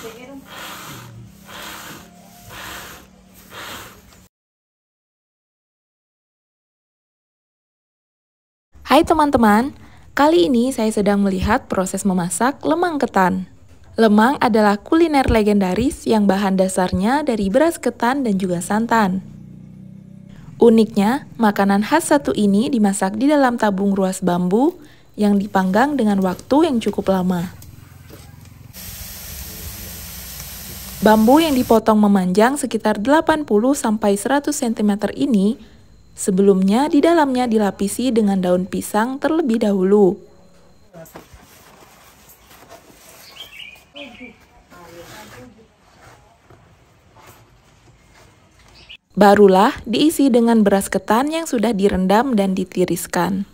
Hai teman-teman, kali ini saya sedang melihat proses memasak lemang ketan. Lemang adalah kuliner legendaris yang bahan dasarnya dari beras ketan dan juga santan. Uniknya, makanan khas satu ini dimasak di dalam tabung ruas bambu yang dipanggang dengan waktu yang cukup lama. Bambu yang dipotong memanjang sekitar 80 100 cm ini sebelumnya di dalamnya dilapisi dengan daun pisang terlebih dahulu. Barulah diisi dengan beras ketan yang sudah direndam dan ditiriskan.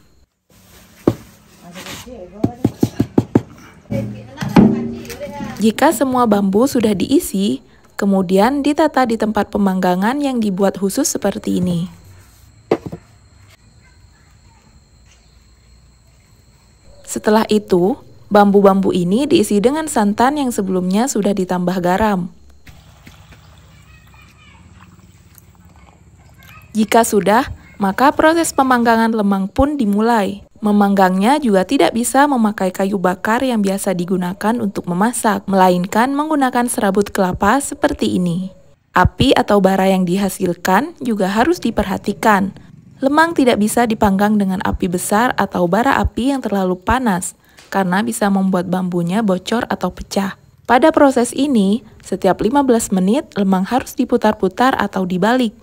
Jika semua bambu sudah diisi, kemudian ditata di tempat pemanggangan yang dibuat khusus seperti ini. Setelah itu, bambu-bambu ini diisi dengan santan yang sebelumnya sudah ditambah garam. Jika sudah, maka proses pemanggangan lemang pun dimulai. Memanggangnya juga tidak bisa memakai kayu bakar yang biasa digunakan untuk memasak, melainkan menggunakan serabut kelapa seperti ini. Api atau bara yang dihasilkan juga harus diperhatikan. Lemang tidak bisa dipanggang dengan api besar atau bara api yang terlalu panas, karena bisa membuat bambunya bocor atau pecah. Pada proses ini, setiap 15 menit lemang harus diputar-putar atau dibalik,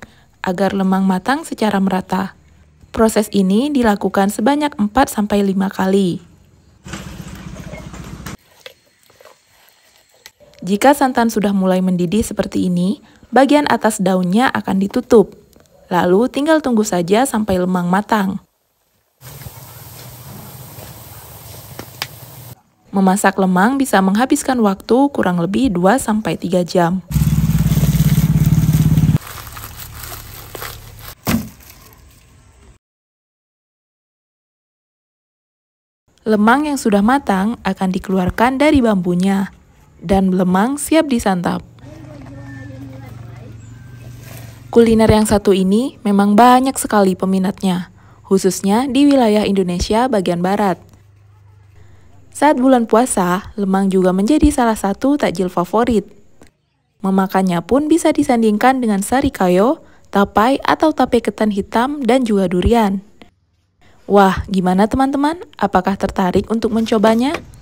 agar lemang matang secara merata. Proses ini dilakukan sebanyak 4-5 kali. Jika santan sudah mulai mendidih seperti ini, bagian atas daunnya akan ditutup. Lalu tinggal tunggu saja sampai lemang matang. Memasak lemang bisa menghabiskan waktu kurang lebih 2-3 jam. Lemang yang sudah matang akan dikeluarkan dari bambunya, dan lemang siap disantap. Kuliner yang satu ini memang banyak sekali peminatnya, khususnya di wilayah Indonesia bagian barat. Saat bulan puasa, lemang juga menjadi salah satu takjil favorit. Memakannya pun bisa disandingkan dengan sari sarikayo, tapai atau tape ketan hitam, dan juga durian. Wah, gimana teman-teman? Apakah tertarik untuk mencobanya?